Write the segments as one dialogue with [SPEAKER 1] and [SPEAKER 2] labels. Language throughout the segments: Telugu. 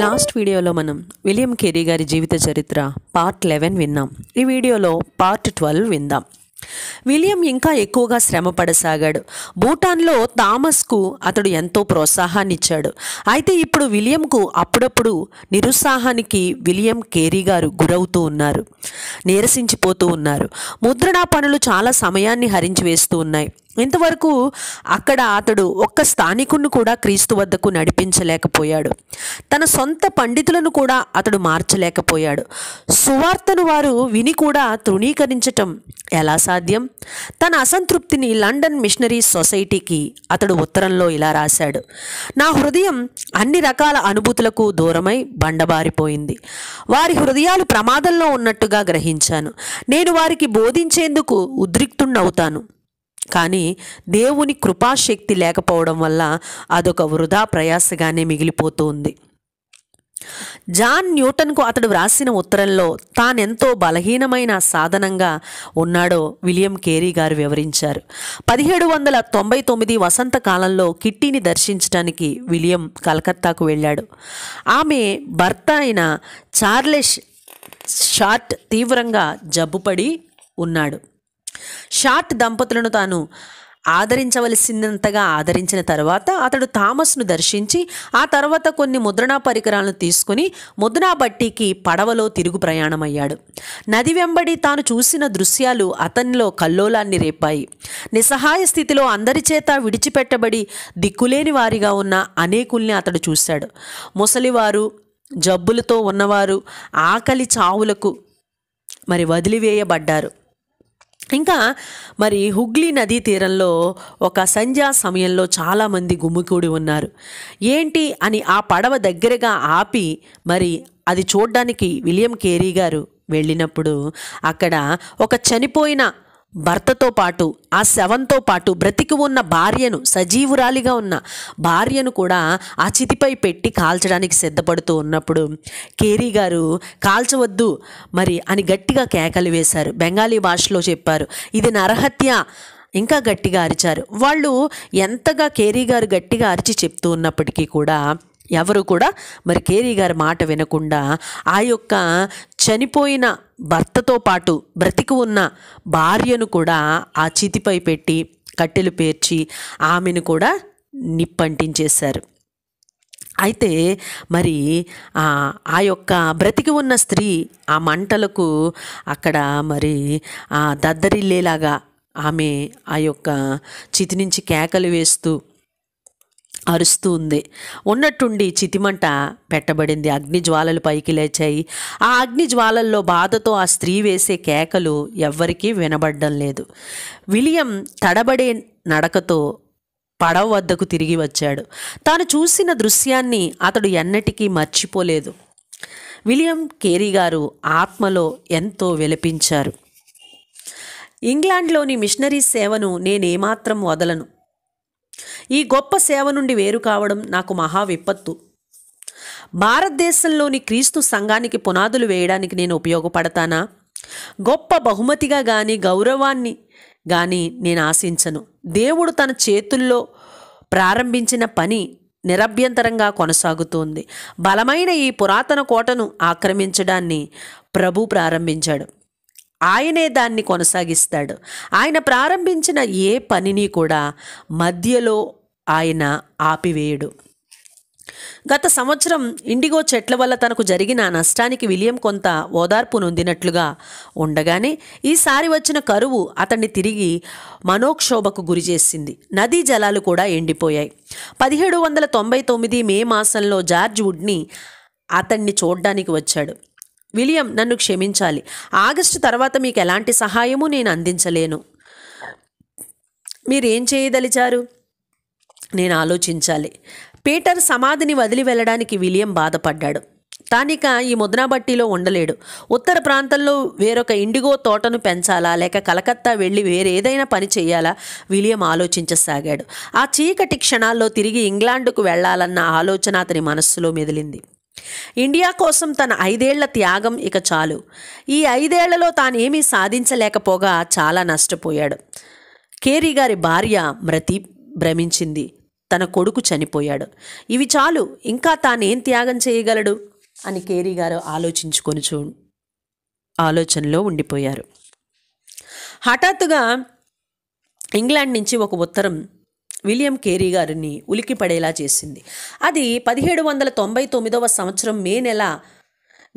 [SPEAKER 1] లాస్ట్ వీడియోలో మనం విలియం కెరీ గారి జీవిత చరిత్ర పార్ట్ లెవెన్ విన్నాం ఈ వీడియోలో పార్ట్ ట్వెల్వ్ విందాం విలియం ఇంకా ఎక్కువగా శ్రమ పడసాగాడు భూటాన్లో థామస్కు అతడు ఎంతో ప్రోత్సాహాన్ని ఇచ్చాడు అయితే ఇప్పుడు విలియంకు అప్పుడప్పుడు నిరుత్సాహానికి విలియం కేరీ గారు గురవుతూ ఉన్నారు నీరసించిపోతూ ఉన్నారు ముద్రణ పనులు చాలా సమయాన్ని హరించి వేస్తూ ఉన్నాయి ఇంతవరకు అక్కడ అతడు ఒక్క స్థానికుణ్ణి కూడా క్రీస్తు వద్దకు నడిపించలేకపోయాడు తన సొంత పండితులను కూడా అతడు మార్చలేకపోయాడు సువార్తను వారు విని కూడా తృణీకరించటం ఎలా సాధ్యం తన అసంతృప్తిని లండన్ మిషనరీ సొసైటీకి అతడు ఉత్తరంలో ఇలా రాశాడు నా హృదయం అన్ని రకాల అనుభూతులకు దూరమై బండబారిపోయింది వారి హృదయాలు ప్రమాదంలో ఉన్నట్టుగా గ్రహించాను నేను వారికి బోధించేందుకు ఉద్రిక్తుణ్ణవుతాను కానీ దేవుని కృపాశక్తి లేకపోవడం వల్ల అదొక వృధా ప్రయాసగానే మిగిలిపోతూ ఉంది జాన్ న్యూటన్కు అతడు వ్రాసిన ఉత్తరంలో తానెంతో బలహీనమైన సాధనంగా ఉన్నాడో విలియం కేరీ గారు వివరించారు పదిహేడు వందల తొంభై తొమ్మిది వసంతకాలంలో కిట్టిని దర్శించడానికి విలియం కలకత్తాకు వెళ్ళాడు ఆమె భర్త అయిన చార్లెస్ షార్ట్ తీవ్రంగా జబ్బుపడి ఉన్నాడు షార్ట్ దంపతులను తాను ఆదరించవలసినంతగా ఆదరించిన తర్వాత అతడు థామస్ను దర్శించి ఆ తర్వాత కొన్ని ముద్రణా పరికరాలను తీసుకుని ముద్రణా బట్టీకి పడవలో తిరుగు ప్రయాణమయ్యాడు నది వెంబడి తాను చూసిన దృశ్యాలు అతనిలో కల్లోలాన్ని రేపాయి నిస్సహాయ స్థితిలో అందరి చేత విడిచిపెట్టబడి దిక్కులేని వారిగా ఉన్న అనేకుల్ని అతడు చూశాడు ముసలివారు జబ్బులతో ఉన్నవారు ఆకలి చావులకు మరి వదిలివేయబడ్డారు ఇంకా మరి హుగ్లీ నదీ తీరంలో ఒక సంధ్యా సమయంలో చాలామంది గుమ్మికూడి ఉన్నారు ఏంటి అని ఆ పడవ దగ్గరగా ఆపి మరి అది చూడ్డానికి విలియం కేరీ గారు వెళ్ళినప్పుడు అక్కడ ఒక చనిపోయిన భర్తతో పాటు ఆ శవంతో పాటు బ్రతికి ఉన్న భార్యను సజీవురాలిగా ఉన్న భార్యను కూడా ఆ చితిపై పెట్టి కాల్చడానికి సిద్ధపడుతూ ఉన్నప్పుడు కేరీ గారు కాల్చవద్దు మరి అని గట్టిగా కేకలు వేశారు బెంగాలీ భాషలో చెప్పారు ఇది నరహత్య ఇంకా గట్టిగా అరిచారు వాళ్ళు ఎంతగా కేరీ గారు గట్టిగా అరిచి చెప్తూ ఉన్నప్పటికీ కూడా ఎవరు కూడా మరి కేరీ గారి మాట వినకుండా ఆ యొక్క చనిపోయిన భర్తతో పాటు బ్రతికి ఉన్న భార్యను కూడా ఆ చితిపై పెట్టి కట్టెలు పేర్చి ఆమెను కూడా నిప్పంటించేశారు అయితే మరి ఆ యొక్క బ్రతికి ఉన్న స్త్రీ ఆ మంటలకు అక్కడ మరి దద్దరిల్లేలాగా ఆమె ఆ యొక్క చితి నుంచి కేకలు వేస్తూ అరుస్తూ ఉంది ఉన్నట్టుండి చితిమంట పెట్టబడింది అగ్ని జ్వాలలు పైకి లేచాయి ఆ అగ్ని జ్వాలల్లో బాధతో ఆ స్త్రీ వేసే కేకలు ఎవ్వరికీ వినబడడం లేదు విలియం తడబడే నడకతో పడవ వద్దకు తిరిగి వచ్చాడు తాను చూసిన దృశ్యాన్ని అతడు ఎన్నటికీ మర్చిపోలేదు విలియం కేరీ గారు ఆత్మలో ఎంతో వెలిపించారు ఇంగ్లాండ్లోని మిషనరీ సేవను నేనేమాత్రం వదలను ఈ గొప్ప సేవ నుండి వేరు కావడం నాకు మహా విపత్తు భారతదేశంలోని క్రీస్తు సంఘానికి పునాదులు వేయడానికి నేను ఉపయోగపడతానా గొప్ప బహుమతిగా గాని గౌరవాన్ని గాని నేను ఆశించను దేవుడు తన చేతుల్లో ప్రారంభించిన పని నిరభ్యంతరంగా కొనసాగుతోంది బలమైన ఈ పురాతన కోటను ఆక్రమించడాన్ని ప్రభు ప్రారంభించాడు ఆయనే దాన్ని కొనసాగిస్తాడు ఆయన ప్రారంభించిన ఏ పనిని కూడా మధ్యలో ఆయన ఆపివేయుడు గత సంవత్సరం ఇండిగో చెట్ల వల్ల తనకు జరిగిన నష్టానికి విలియం కొంత ఓదార్పు నొందినట్లుగా ఉండగానే ఈసారి వచ్చిన కరువు అతన్ని తిరిగి మనోక్షోభకు గురిచేసింది నదీ జలాలు కూడా ఎండిపోయాయి పదిహేడు వందల తొంభై తొమ్మిది మే మాసంలో జార్జ్ వుడ్ని అతన్ని చూడ్డానికి వచ్చాడు విలియం నన్ను క్షమించాలి ఆగస్టు తర్వాత మీకు ఎలాంటి సహాయము నేను అందించలేను మీరేం చేయదలిచారు నేను ఆలోచించాలి పీటర్ సమాధిని వదిలి వెళ్ళడానికి విలియం బాధపడ్డాడు తానిక ఈ ముద్రాబట్టిలో ఉండలేడు ఉత్తర ప్రాంతంలో వేరొక ఇండిగో తోటను పెంచాలా లేక కలకత్తా వెళ్ళి వేరేదైనా పని చేయాలా విలియం ఆలోచించసాగాడు ఆ చీకటి క్షణాల్లో తిరిగి ఇంగ్లాండ్కు వెళ్లాలన్న ఆలోచన అతని మనస్సులో మెదిలింది ఇండియా కోసం తన ఐదేళ్ల త్యాగం ఇక చాలు ఈ ఐదేళ్లలో తానేమీ సాధించలేకపోగా చాలా నష్టపోయాడు కేరీ గారి భార్య మ్రతి భ్రమించింది తన కొడుకు చనిపోయాడు ఇవి చాలు ఇంకా తానేం త్యాగం చేయగలడు అని కేరీ గారు ఆలోచించుకొని చూ ఆలోచనలో ఉండిపోయారు హఠాత్తుగా ఇంగ్లాండ్ నుంచి ఒక ఉత్తరం విలియం కేరీ గారిని ఉలికి పడేలా చేసింది అది పదిహేడు వందల తొంభై తొమ్మిదవ సంవత్సరం మే నెల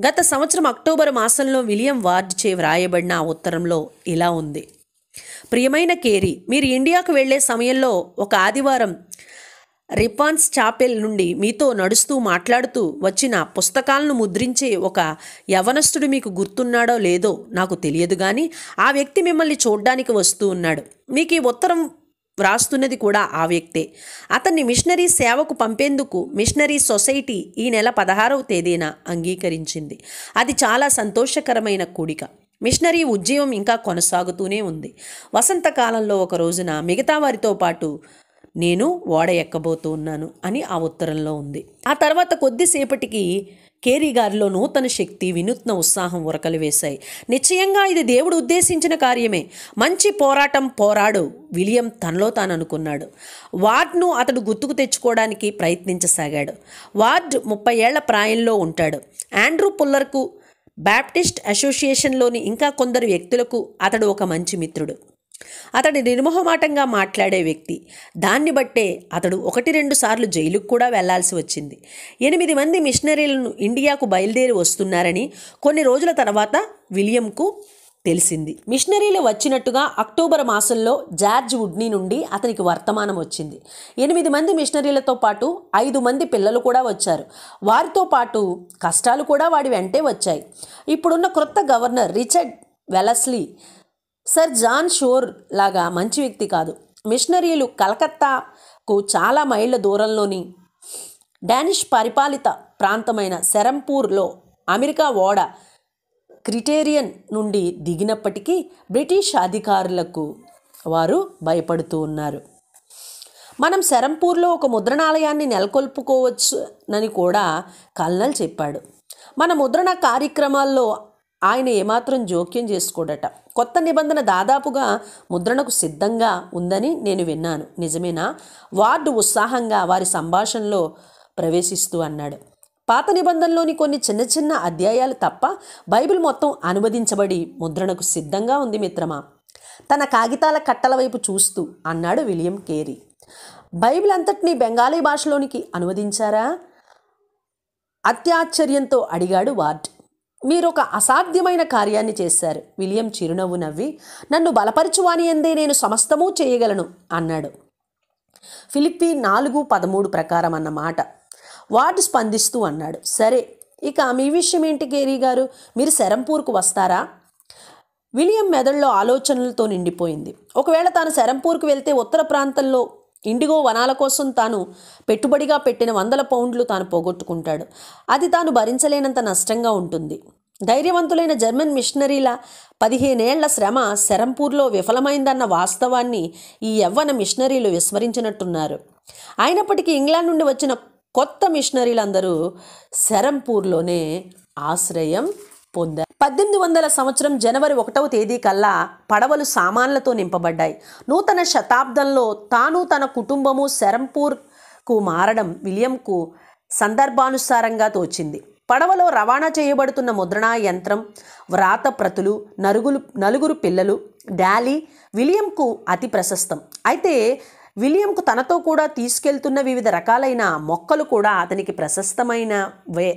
[SPEAKER 1] గత సంవత్సరం అక్టోబర్ మాసంలో విలియం వార్డ్ చే వ్రాయబడిన ఆ ఉత్తరంలో ఇలా ఉంది ప్రియమైన కేరీ మీరు ఇండియాకు వెళ్లే సమయంలో ఒక ఆదివారం రిపాన్స్ చాపెల్ నుండి మీతో నడుస్తూ మాట్లాడుతూ వచ్చిన పుస్తకాలను ముద్రించే ఒక యవనస్తుడు మీకు గుర్తున్నాడో లేదో నాకు తెలియదు కానీ ఆ వ్యక్తి మిమ్మల్ని చూడ్డానికి వస్తూ ఉన్నాడు మీకు ఈ ఉత్తరం వ్రాస్తున్నది కూడా ఆ వ్యక్తే అతన్ని మిషనరీ సేవకు పంపేందుకు మిషనరీ సొసైటీ ఈ నెల పదహారవ తేదీన అంగీకరించింది అది చాలా సంతోషకరమైన కూడిక మిషనరీ ఉద్యమం ఇంకా కొనసాగుతూనే ఉంది వసంతకాలంలో ఒక రోజున మిగతా వారితో పాటు నేను ఓడ ఎక్కబోతూ ఉన్నాను అని ఆ ఉత్తరంలో ఉంది ఆ తర్వాత కొద్దిసేపటికి కేరీ గారిలో నూతన శక్తి వినూత్న ఉత్సాహం ఉరకలు వేశాయి నిశ్చయంగా ఇది దేవుడు ఉద్దేశించిన కార్యమే మంచి పోరాటం పోరాడు విలియం తనలో తాను అనుకున్నాడు వార్డ్ను అతడు గుర్తుకు తెచ్చుకోవడానికి ప్రయత్నించసాగాడు వార్డ్ ముప్పై ఏళ్ల ప్రాయంలో ఉంటాడు ఆండ్రూ పుల్లర్కు బ్యాప్టిస్ట్ అసోసియేషన్లోని ఇంకా కొందరు వ్యక్తులకు అతడు ఒక మంచి మిత్రుడు అతడు నిర్మోహమాటంగా మాట్లాడే వ్యక్తి దాన్ని బట్టే అతడు ఒకటి రెండు సార్లు జైలుకు కూడా వెళ్లాల్సి వచ్చింది ఎనిమిది మంది మిషనరీలను ఇండియాకు బయలుదేరి వస్తున్నారని కొన్ని రోజుల తర్వాత విలియంకు తెలిసింది మిషనరీలు వచ్చినట్టుగా అక్టోబర్ మాసంలో జార్జ్ వుడ్నీ నుండి అతనికి వర్తమానం వచ్చింది ఎనిమిది మంది మిషనరీలతో పాటు ఐదు మంది పిల్లలు కూడా వచ్చారు వారితో పాటు కష్టాలు కూడా వాడి వెంటే వచ్చాయి ఇప్పుడున్న క్రొత్త governor Richard Wellesley sir John Shore లాగా మంచి వ్యక్తి కాదు మిషనరీలు కలకత్తాకు చాలా మైళ్ళ దూరంలోని డానిష్ పరిపాలిత ప్రాంతమైన సెరంపూర్లో అమెరికా ఓడ క్రిటేరియన్ నుండి దిగినప్పటికీ బ్రిటిష్ అధికారులకు వారు భయపడుతూ ఉన్నారు మనం శరంపూర్లో ఒక ముద్రణాలయాన్ని నెలకొల్పుకోవచ్చునని కూడా కల్నల్ చెప్పాడు మన ముద్రణ కార్యక్రమాల్లో ఆయన ఏమాత్రం జోక్యం చేసుకోడట కొత్త నిబంధన దాదాపుగా ముద్రణకు సిద్ధంగా ఉందని నేను విన్నాను నిజమేనా వార్డు ఉత్సాహంగా వారి సంభాషణలో ప్రవేశిస్తూ అన్నాడు పాత నిబంధనలోని కొన్ని చిన్న చిన్న అధ్యాయాలు తప్ప బైబిల్ మొత్తం అనువదించబడి ముద్రణకు సిద్ధంగా ఉంది మిత్రమా తన కాగితాల కట్టల వైపు చూస్తూ అన్నాడు విలియం కేరీ బైబిల్ అంతటినీ బెంగాలీ భాషలోనికి అనువదించారా అత్యాశ్చర్యంతో అడిగాడు వార్డ్ మీరు ఒక అసాధ్యమైన కార్యాన్ని చేశారు విలియం చిరునవ్వు నవ్వి నన్ను బలపరచువాని ఎందే నేను సమస్తమూ చేయగలను అన్నాడు ఫిలిప్పి నాలుగు పదమూడు ప్రకారం అన్న మాట వార్డు స్పందిస్తూ అన్నాడు సరే ఇక మీ విషయం ఏంటి గేరీ గారు మీరు శరంపూర్కు వస్తారా విలియం మెదడులో ఆలోచనలతో నిండిపోయింది ఒకవేళ తాను శరంపూర్కు వెళ్తే ఉత్తర ప్రాంతంలో ఇండిగో వనాల కోసం తాను పెట్టుబడిగా పెట్టిన వందల పౌండ్లు తాను పోగొట్టుకుంటాడు అది తాను భరించలేనంత నష్టంగా ఉంటుంది ధైర్యవంతులైన జర్మన్ మిషనరీల పదిహేనేళ్ల శ్రమ శరంపూర్లో విఫలమైందన్న వాస్తవాన్ని ఈ యవ్వన మిషనరీలు విస్మరించినట్టున్నారు అయినప్పటికీ ఇంగ్లాండ్ నుండి వచ్చిన కొత్త మిషనరీలందరూ శరంపూర్లోనే ఆశ్రయం పొందారు పద్దెనిమిది వందల సంవత్సరం జనవరి ఒకటవ తేదీ కల్లా పడవలు సామాన్లతో నింపబడ్డాయి నూతన శతాబ్దంలో తాను తన కుటుంబము శరంపూర్కు మారడం విలియంకు సందర్భానుసారంగా తోచింది పడవలో రవాణా చేయబడుతున్న ముద్రణా యంత్రం వ్రాత ప్రతులు నరుగులు నలుగురు పిల్లలు డాలీ విలియంకు అతి ప్రశస్తం అయితే విలియంకు తనతో కూడా తీసుకెళ్తున్న వివిధ రకాలైన మొక్కలు కూడా అతనికి ప్రశస్తమైనవే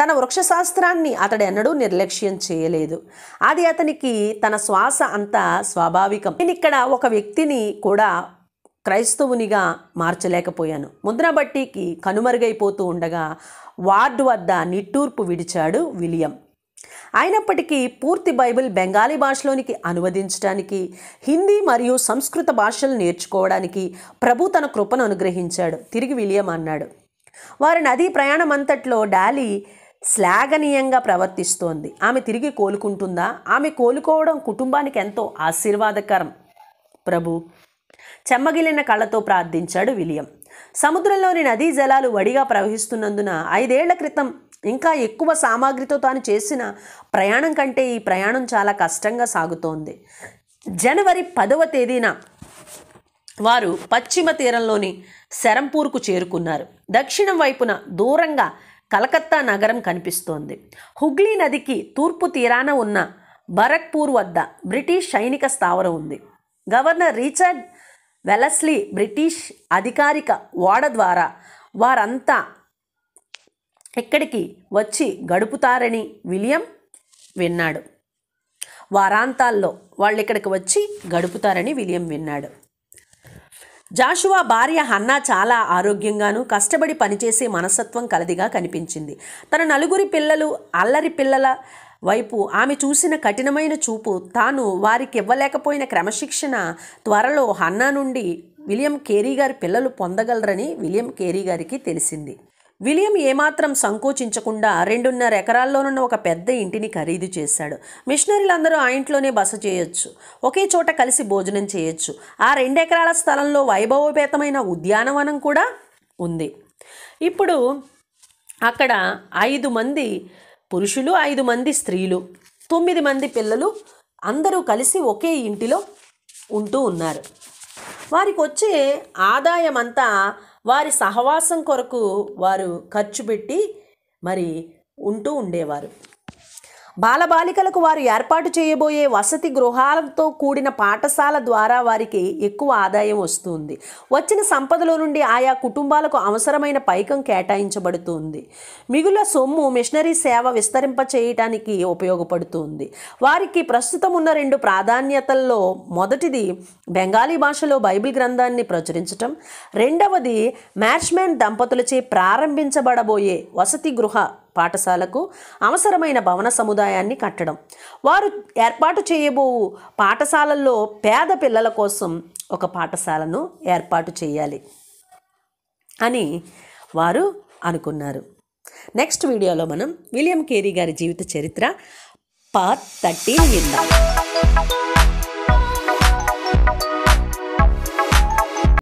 [SPEAKER 1] తన వృక్షశాస్త్రాన్ని అతడు ఎన్నడూ నిర్లక్ష్యం చేయలేదు అది అతనికి తన శ్వాస అంతా స్వాభావికం నేను ఇక్కడ ఒక వ్యక్తిని కూడా క్రైస్తవునిగా మార్చలేకపోయాను ముద్రబట్టికి కనుమరుగైపోతూ ఉండగా వార్డు వద్ద నిట్టూర్పు విడిచాడు విలియం అయినప్పటికీ పూర్తి బైబిల్ బెంగాలీ భాషలోనికి అనువదించడానికి హిందీ మరియు సంస్కృత భాషలు నేర్చుకోవడానికి ప్రభు తన కృపను అనుగ్రహించాడు తిరిగి విలియం అన్నాడు వారి నదీ ప్రయాణం అంతట్లో డాలీ శ్లాఘనీయంగా ప్రవర్తిస్తోంది ఆమె తిరిగి కోలుకుంటుందా ఆమె కోలుకోవడం కుటుంబానికి ఎంతో ఆశీర్వాదకరం ప్రభు చెమ్మగిలిన కళ్ళతో ప్రార్థించాడు విలియం సముద్రంలోని నదీ జలాలు వడిగా ప్రవహిస్తున్నందున ఐదేళ్ల క్రితం ఇంకా ఎక్కువ సామాగ్రితో తాను చేసిన ప్రయాణం కంటే ఈ ప్రయాణం చాలా కష్టంగా సాగుతోంది జనవరి పదవ తేదీన వారు పశ్చిమ తీరంలోని శరంపూర్కు చేరుకున్నారు దక్షిణం వైపున దూరంగా కలకత్తా నగరం కనిపిస్తోంది హుగ్లీ నదికి తూర్పు తీరాన ఉన్న బరక్పూర్ వద్ద బ్రిటిష్ సైనిక స్థావరం ఉంది గవర్నర్ రిచర్డ్ వెలస్లీ బ్రిటిష్ అధికారిక ఓడ ద్వారా వారంతా ఇక్కడికి వచ్చి గడుపుతారని విలియం విన్నాడు వారాంతాల్లో వాళ్ళు ఇక్కడికి వచ్చి గడుపుతారని విలియం విన్నాడు జాషువా భార్య హన్నా చాలా ఆరోగ్యంగాను కష్టపడి పనిచేసే మనస్తత్వం కలదిగా కనిపించింది తన నలుగురి పిల్లలు అల్లరి పిల్లల వైపు ఆమె చూసిన కఠినమైన చూపు తాను వారికివ్వలేకపోయిన క్రమశిక్షణ త్వరలో హన్నా నుండి విలియం కేరీ గారి పిల్లలు పొందగలరని విలియం కేరీ గారికి తెలిసింది విలియం ఏమాత్రం సంకోచించకుండా రెండున్నర ఎకరాల్లోనున్న ఒక పెద్ద ఇంటిని ఖరీదు చేశాడు మిషనరీలందరూ ఆ ఇంట్లోనే బస చేయొచ్చు ఒకే చోట కలిసి భోజనం చేయొచ్చు ఆ రెండెకరాల స్థలంలో వైభవోపేతమైన ఉద్యానవనం కూడా ఉంది ఇప్పుడు అక్కడ ఐదు మంది పురుషులు ఐదు మంది స్త్రీలు తొమ్మిది మంది పిల్లలు అందరూ కలిసి ఒకే ఇంటిలో ఉంటూ ఉన్నారు వారికి వచ్చే ఆదాయం అంతా వారి సహవాసం కొరకు వారు ఖర్చు పెట్టి మరి ఉంటూ ఉండేవారు బాలబాలికలకు వారు ఏర్పాటు చేయబోయే వసతి గృహాలతో కూడిన పాఠశాల ద్వారా వారికి ఎక్కువ ఆదాయం వస్తుంది వచ్చిన సంపదలో నుండి ఆయా కుటుంబాలకు అవసరమైన పైకం కేటాయించబడుతుంది మిగుల సొమ్ము మిషనరీ సేవ విస్తరింప చేయటానికి ఉపయోగపడుతుంది వారికి ప్రస్తుతం ఉన్న రెండు ప్రాధాన్యతల్లో మొదటిది బెంగాలీ భాషలో బైబిల్ గ్రంథాన్ని ప్రచురించటం రెండవది మ్యాచ్మెన్ దంపతులచే ప్రారంభించబడబోయే వసతి గృహ పాఠశాలకు అవసరమైన భవన సముదాయాన్ని కట్టడం వారు ఏర్పాటు చేయబోవు పాఠశాలల్లో పేద పిల్లల కోసం ఒక పాఠశాలను ఏర్పాటు చేయాలి అని వారు అనుకున్నారు నెక్స్ట్ వీడియోలో మనం విలియం కేరీ గారి జీవిత చరిత్ర పార్ట్ థర్టీన్ విందాం